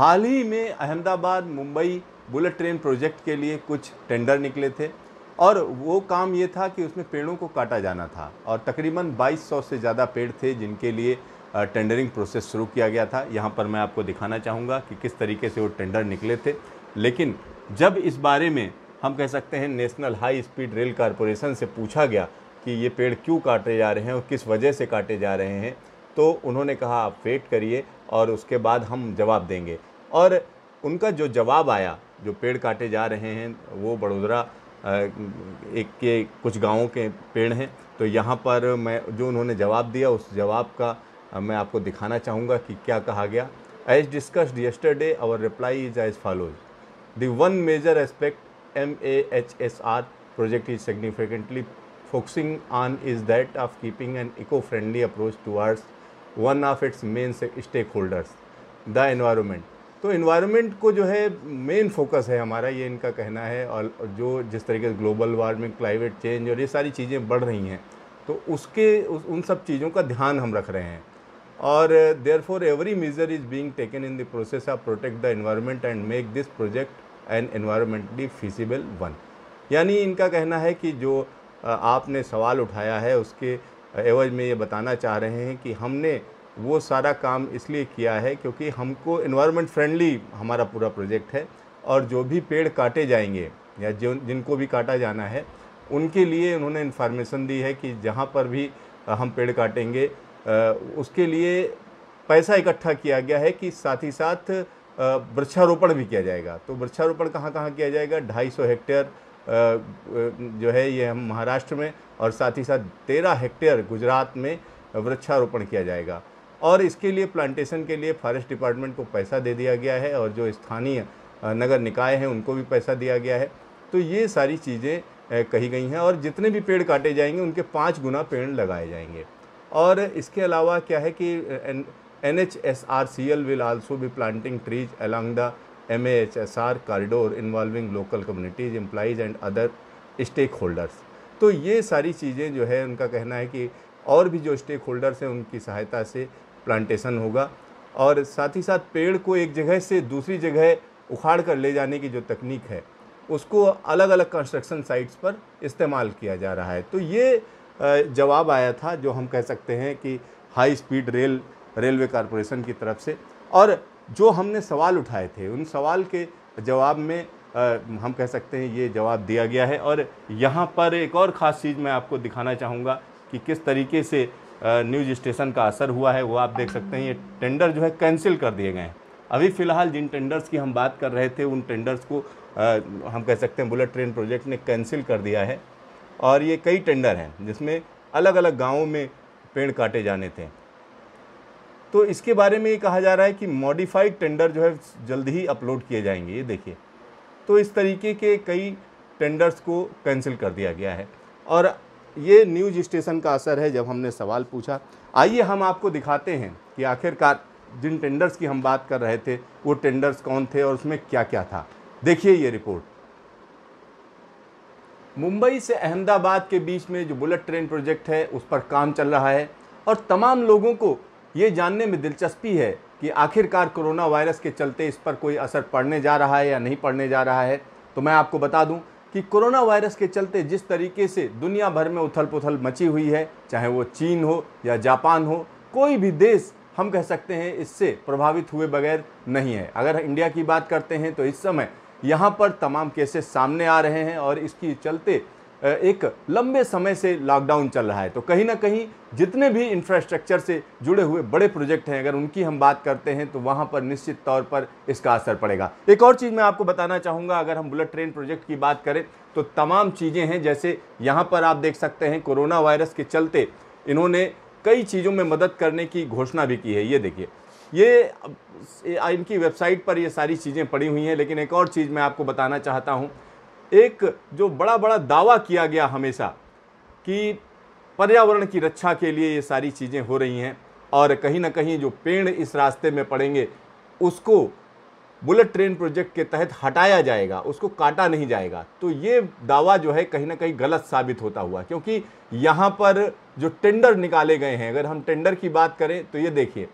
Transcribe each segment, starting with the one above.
हाल ही में Ahmedabad Mumbai bullet train project के लिए कुछ टेंडर निकले थे और वो काम ये था कि उसमें पेड़ों को काटा जाना था और तकरीबन 2200 से ज़्यादा पेड़ थे जिनके लिए टेंडरिंग प्रोसेस शुरू किया गया था यहाँ पर मैं आपको दिखाना चाहूँगा कि किस तरीके से वो टेंडर निकले थे लेकिन जब इस बारे में हम कह सकते हैं national high speed rail corporation से पूछा गया कि ये पेड़ क्यों काटे जा रहे हैं और किस वजह से काटे जा रहे हैं तो उन्होंने कहा आप वेट करिए और उसके बाद हम जवाब देंगे और उनका जो जवाब आया जो पेड़ काटे जा रहे हैं वो बड़ोदरा एक के कुछ गांवों के पेड़ हैं तो यहाँ पर मैं जो उन्होंने जवाब दिया उस जवाब का मैं आपको दिखाना चाहूँगा कि क्या कहा गया as discussed yesterday our reply is as follows the one major aspect M A H S R project is significantly focusing on is that of keeping an eco friendly approach towards one of its main stakeholders the environment तो environment को जो है main focus है हमारा ये इनका कहना है और जो जिस तरीके से ग्लोबल वार्मिंग क्लाइमेट चेंज और ये सारी चीज़ें बढ़ रही हैं तो उसके उस, उन सब चीज़ों का ध्यान हम रख रहे हैं और therefore every measure is being taken in the process of protect the environment and make this project an environmentally feasible one यानी इनका कहना है कि जो आपने सवाल उठाया है उसके एवज में ये बताना चाह रहे हैं कि हमने वो सारा काम इसलिए किया है क्योंकि हमको इन्वायरमेंट फ्रेंडली हमारा पूरा प्रोजेक्ट है और जो भी पेड़ काटे जाएंगे या जो जिनको भी काटा जाना है उनके लिए उन्होंने इन्फॉर्मेशन दी है कि जहाँ पर भी हम पेड़ काटेंगे उसके लिए पैसा इकट्ठा किया गया है कि साथ ही साथ वृक्षारोपण भी किया जाएगा तो वृक्षारोपण कहाँ कहाँ किया जाएगा ढाई सौ हेक्टेयर जो है ये हम महाराष्ट्र में और साथ ही साथ तेरह हेक्टेयर गुजरात में वृक्षारोपण किया जाएगा और इसके लिए प्लांटेशन के लिए फॉरेस्ट डिपार्टमेंट को पैसा दे दिया गया है और जो स्थानीय नगर निकाय हैं उनको भी पैसा दिया गया है तो ये सारी चीज़ें कही गई हैं और जितने भी पेड़ काटे जाएंगे उनके पाँच गुना पेड़ लगाए जाएंगे और इसके अलावा क्या है कि N H S R C L will also be planting trees along the M A H S R corridor involving local communities employees and other stakeholders तो ये सारी चीज़ें जो है उनका कहना है कि और भी जो स्टेक होल्डर्स हैं उनकी सहायता से प्लांटेशन होगा और साथ ही साथ पेड़ को एक जगह से दूसरी जगह उखाड़ कर ले जाने की जो तकनीक है उसको अलग अलग कंस्ट्रक्शन साइट्स पर इस्तेमाल किया जा रहा है तो ये जवाब आया था जो हम कह सकते हैं कि high speed rail railway corporation की तरफ से और जो हमने सवाल उठाए थे उन सवाल के जवाब में आ, हम कह सकते हैं ये जवाब दिया गया है और यहाँ पर एक और ख़ास चीज़ मैं आपको दिखाना चाहूँगा कि किस तरीके से न्यूज स्टेशन का असर हुआ है वो आप देख सकते हैं ये टेंडर जो है कैंसिल कर दिए गए हैं अभी फ़िलहाल जिन टेंडर्स की हम बात कर रहे थे उन टेंडर्स को आ, हम कह सकते हैं बुलेट ट्रेन प्रोजेक्ट ने कैंसिल कर दिया है और ये कई टेंडर हैं जिसमें अलग अलग गाँवों में पेड़ काटे जाने थे तो इसके बारे में ये कहा जा रहा है कि मॉडिफाइड टेंडर जो है जल्द ही अपलोड किए जाएंगे ये देखिए तो इस तरीके के कई टेंडर्स को कैंसिल कर दिया गया है और ये न्यूज स्टेशन का असर है जब हमने सवाल पूछा आइए हम आपको दिखाते हैं कि आखिरकार जिन टेंडर्स की हम बात कर रहे थे वो टेंडर्स कौन थे और उसमें क्या क्या था देखिए ये रिपोर्ट मुंबई से अहमदाबाद के बीच में जो बुलेट ट्रेन प्रोजेक्ट है उस पर काम चल रहा है और तमाम लोगों को ये जानने में दिलचस्पी है कि आखिरकार कोरोना वायरस के चलते इस पर कोई असर पड़ने जा रहा है या नहीं पड़ने जा रहा है तो मैं आपको बता दूं कि कोरोना वायरस के चलते जिस तरीके से दुनिया भर में उथल पुथल मची हुई है चाहे वो चीन हो या जापान हो कोई भी देश हम कह सकते हैं इससे प्रभावित हुए बगैर नहीं है अगर इंडिया की बात करते हैं तो इस समय यहाँ पर तमाम केसेस सामने आ रहे हैं और इसके चलते एक लंबे समय से लॉकडाउन चल रहा है तो कहीं ना कहीं जितने भी इंफ्रास्ट्रक्चर से जुड़े हुए बड़े प्रोजेक्ट हैं अगर उनकी हम बात करते हैं तो वहाँ पर निश्चित तौर पर इसका असर पड़ेगा एक और चीज़ मैं आपको बताना चाहूँगा अगर हम बुलेट ट्रेन प्रोजेक्ट की बात करें तो तमाम चीज़ें हैं जैसे यहाँ पर आप देख सकते हैं कोरोना वायरस के चलते इन्होंने कई चीज़ों में मदद करने की घोषणा भी की है ये देखिए ये इनकी वेबसाइट पर ये सारी चीज़ें पड़ी हुई हैं लेकिन एक और चीज़ मैं आपको बताना चाहता हूँ एक जो बड़ा बड़ा दावा किया गया हमेशा कि पर्यावरण की रक्षा के लिए ये सारी चीज़ें हो रही हैं और कहीं ना कहीं जो पेड़ इस रास्ते में पड़ेंगे उसको बुलेट ट्रेन प्रोजेक्ट के तहत हटाया जाएगा उसको काटा नहीं जाएगा तो ये दावा जो है कहीं ना कहीं गलत साबित होता हुआ क्योंकि यहाँ पर जो टेंडर निकाले गए हैं अगर हम टेंडर की बात करें तो ये देखिए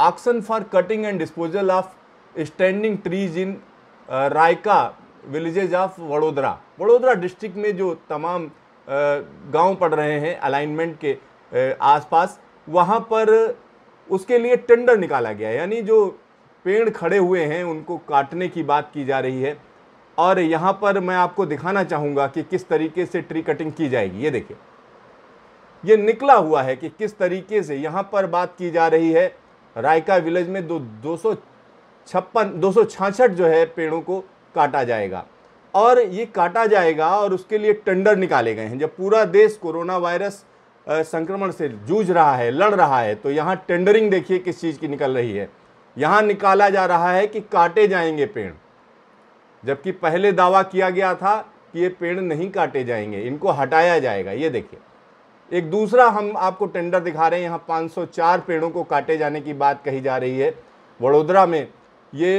auction for cutting and disposal of standing trees in Rayka villages of Vadodara Vadodara district में जो तमाम गांव पड़ रहे हैं अलाइनमेंट के आसपास वहाँ पर उसके लिए टेंडर निकाला गया यानी जो पेड़ खड़े हुए हैं उनको काटने की बात की जा रही है और यहाँ पर मैं आपको दिखाना चाहूँगा कि किस तरीके से ट्री कटिंग की जाएगी ये देखिए ये निकला हुआ है कि किस तरीके से यहाँ पर बात की जा रही है रायका विलेज में दो दो सौ छप्पन दो सौ छाछठ जो है पेड़ों को काटा जाएगा और ये काटा जाएगा और उसके लिए टेंडर निकाले गए हैं जब पूरा देश कोरोना वायरस संक्रमण से जूझ रहा है लड़ रहा है तो यहाँ टेंडरिंग देखिए किस चीज़ की निकल रही है यहाँ निकाला जा रहा है कि काटे जाएंगे पेड़ जबकि पहले दावा किया गया था कि ये पेड़ नहीं काटे जाएंगे इनको हटाया जाएगा ये देखिए एक दूसरा हम आपको टेंडर दिखा रहे हैं यहाँ 504 पेड़ों को काटे जाने की बात कही जा रही है वडोदरा में ये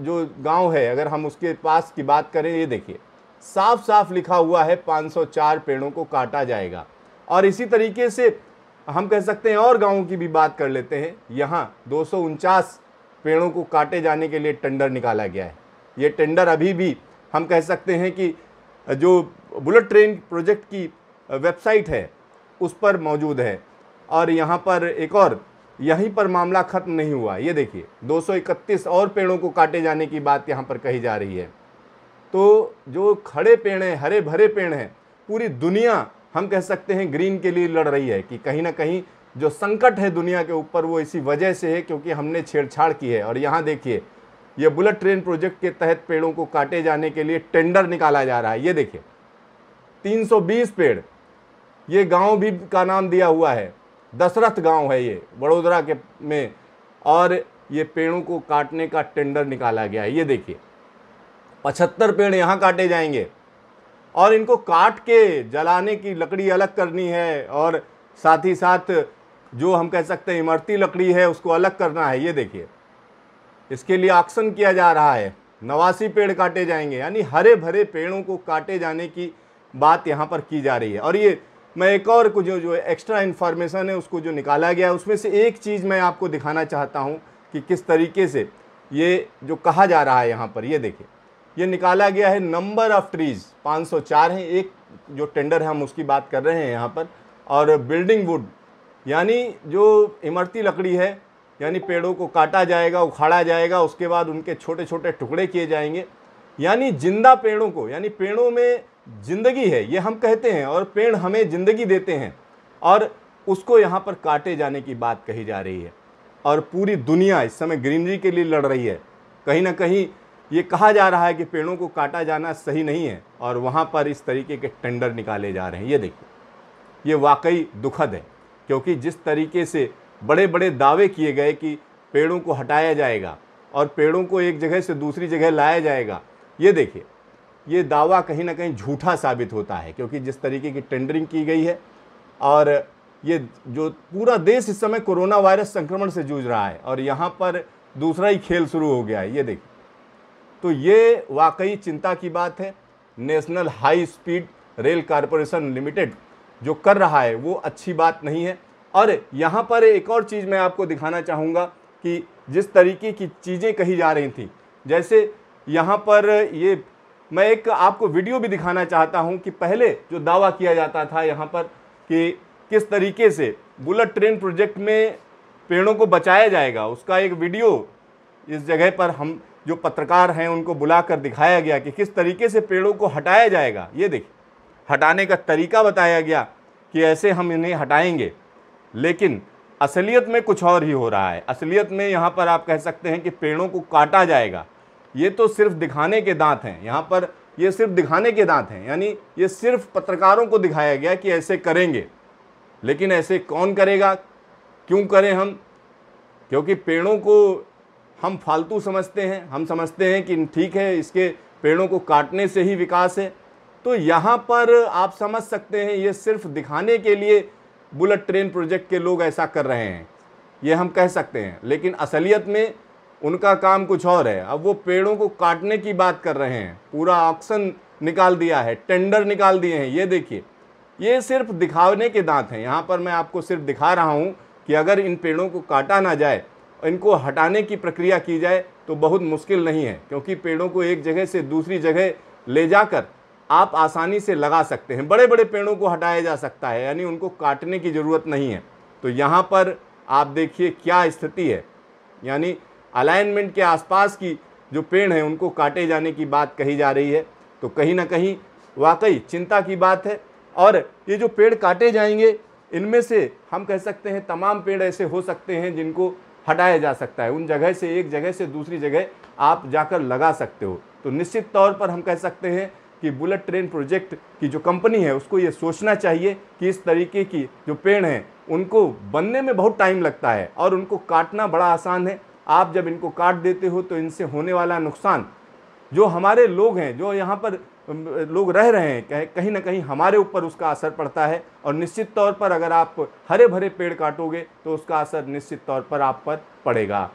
जो गांव है अगर हम उसके पास की बात करें ये देखिए साफ साफ लिखा हुआ है 504 पेड़ों को काटा जाएगा और इसी तरीके से हम कह सकते हैं और गांवों की भी बात कर लेते हैं यहाँ दो पेड़ों को काटे जाने के लिए टेंडर निकाला गया है ये टेंडर अभी भी हम कह सकते हैं कि जो बुलेट ट्रेन प्रोजेक्ट की वेबसाइट है उस पर मौजूद है और यहाँ पर एक और यहीं पर मामला खत्म नहीं हुआ ये देखिए 231 और पेड़ों को काटे जाने की बात यहाँ पर कही जा रही है तो जो खड़े पेड़ हैं हरे भरे पेड़ हैं पूरी दुनिया हम कह सकते हैं ग्रीन के लिए लड़ रही है कि कहीं ना कहीं जो संकट है दुनिया के ऊपर वो इसी वजह से है क्योंकि हमने छेड़छाड़ की है और यहाँ देखिए ये बुलेट ट्रेन प्रोजेक्ट के तहत पेड़ों को काटे जाने के लिए टेंडर निकाला जा रहा है ये देखिए 320 पेड़ ये गांव भी का नाम दिया हुआ है दशरथ गांव है ये वडोदरा के में और ये पेड़ों को काटने का टेंडर निकाला गया है ये देखिए पचहत्तर पेड़ यहाँ काटे जाएंगे और इनको काट के जलाने की लकड़ी अलग करनी है और साथ ही साथ जो हम कह सकते हैं इमरती लकड़ी है उसको अलग करना है ये देखिए इसके लिए ऑक्शन किया जा रहा है नवासी पेड़ काटे जाएंगे यानी हरे भरे पेड़ों को काटे जाने की बात यहाँ पर की जा रही है और ये मैं एक और कुछ जो जो एक्स्ट्रा इन्फॉर्मेशन है उसको जो निकाला गया है उसमें से एक चीज़ मैं आपको दिखाना चाहता हूँ कि किस तरीके से ये जो कहा जा रहा है यहाँ पर ये देखिए ये निकाला गया है नंबर ऑफ़ ट्रीज़ 504 हैं एक जो टेंडर है हम उसकी बात कर रहे हैं यहाँ पर और बिल्डिंग वुड यानी जो इमरती लकड़ी है यानी पेड़ों को काटा जाएगा उखाड़ा जाएगा उसके बाद उनके छोटे छोटे टुकड़े किए जाएंगे यानी जिंदा पेड़ों को यानी पेड़ों में जिंदगी है ये हम कहते हैं और पेड़ हमें ज़िंदगी देते हैं और उसको यहाँ पर काटे जाने की बात कही जा रही है और पूरी दुनिया इस समय ग्रीनरी के लिए लड़ रही है कहीं ना कहीं ये कहा जा रहा है कि पेड़ों को काटा जाना सही नहीं है और वहाँ पर इस तरीके के टेंडर निकाले जा रहे हैं ये देखिए ये वाकई दुखद है क्योंकि जिस तरीके से बड़े बड़े दावे किए गए कि पेड़ों को हटाया जाएगा और पेड़ों को एक जगह से दूसरी जगह लाया जाएगा ये देखिए ये दावा कहीं ना कहीं झूठा साबित होता है क्योंकि जिस तरीके की टेंडरिंग की गई है और ये जो पूरा देश इस समय कोरोना वायरस संक्रमण से जूझ रहा है और यहाँ पर दूसरा ही खेल शुरू हो गया है ये देखिए तो ये वाकई चिंता की बात है National high speed rail Corporation Limited जो कर रहा है वो अच्छी बात नहीं है और यहाँ पर एक और चीज़ मैं आपको दिखाना चाहूँगा कि जिस तरीके की चीज़ें कही जा रही थी जैसे यहाँ पर ये मैं एक आपको वीडियो भी दिखाना चाहता हूं कि पहले जो दावा किया जाता था यहां पर कि किस तरीके से बुलेट ट्रेन प्रोजेक्ट में पेड़ों को बचाया जाएगा उसका एक वीडियो इस जगह पर हम जो पत्रकार हैं उनको बुलाकर दिखाया गया कि किस तरीके से पेड़ों को हटाया जाएगा ये देखिए हटाने का तरीका बताया गया कि ऐसे हम इन्हें हटाएंगे लेकिन असलियत में कुछ और ही हो रहा है असलियत में यहाँ पर आप कह सकते हैं कि पेड़ों को काटा जाएगा ये तो सिर्फ दिखाने के दांत हैं यहाँ पर ये सिर्फ दिखाने के दांत हैं यानी ये सिर्फ पत्रकारों को दिखाया गया कि ऐसे करेंगे लेकिन ऐसे कौन करेगा क्यों करें हम क्योंकि पेड़ों को हम फालतू समझते हैं हम समझते हैं कि ठीक है इसके पेड़ों को काटने से ही विकास है तो यहाँ पर आप समझ सकते हैं ये सिर्फ दिखाने के लिए बुलेट ट्रेन प्रोजेक्ट के लोग ऐसा कर रहे हैं ये हम कह सकते हैं लेकिन असलियत में उनका काम कुछ और है अब वो पेड़ों को काटने की बात कर रहे हैं पूरा ऑक्शन निकाल दिया है टेंडर निकाल दिए हैं ये देखिए ये सिर्फ दिखाने के दांत हैं यहाँ पर मैं आपको सिर्फ दिखा रहा हूँ कि अगर इन पेड़ों को काटा ना जाए इनको हटाने की प्रक्रिया की जाए तो बहुत मुश्किल नहीं है क्योंकि पेड़ों को एक जगह से दूसरी जगह ले जाकर आप आसानी से लगा सकते हैं बड़े बड़े पेड़ों को हटाया जा सकता है यानी उनको काटने की ज़रूरत नहीं है तो यहाँ पर आप देखिए क्या स्थिति है यानी अलाइनमेंट के आसपास की जो पेड़ हैं उनको काटे जाने की बात कही जा रही है तो कहीं ना कहीं वाकई चिंता की बात है और ये जो पेड़ काटे जाएंगे इनमें से हम कह सकते हैं तमाम पेड़ ऐसे हो सकते हैं जिनको हटाया जा सकता है उन जगह से एक जगह से दूसरी जगह आप जाकर लगा सकते हो तो निश्चित तौर पर हम कह सकते हैं कि बुलेट ट्रेन प्रोजेक्ट की जो कंपनी है उसको ये सोचना चाहिए कि इस तरीके की जो पेड़ हैं उनको बनने में बहुत टाइम लगता है और उनको काटना बड़ा आसान है आप जब इनको काट देते हो तो इनसे होने वाला नुकसान जो हमारे लोग हैं जो यहाँ पर लोग रह रहे हैं कह, कहीं ना कहीं हमारे ऊपर उसका असर पड़ता है और निश्चित तौर पर अगर आप हरे भरे पेड़ काटोगे तो उसका असर निश्चित तौर पर आप पर पड़ेगा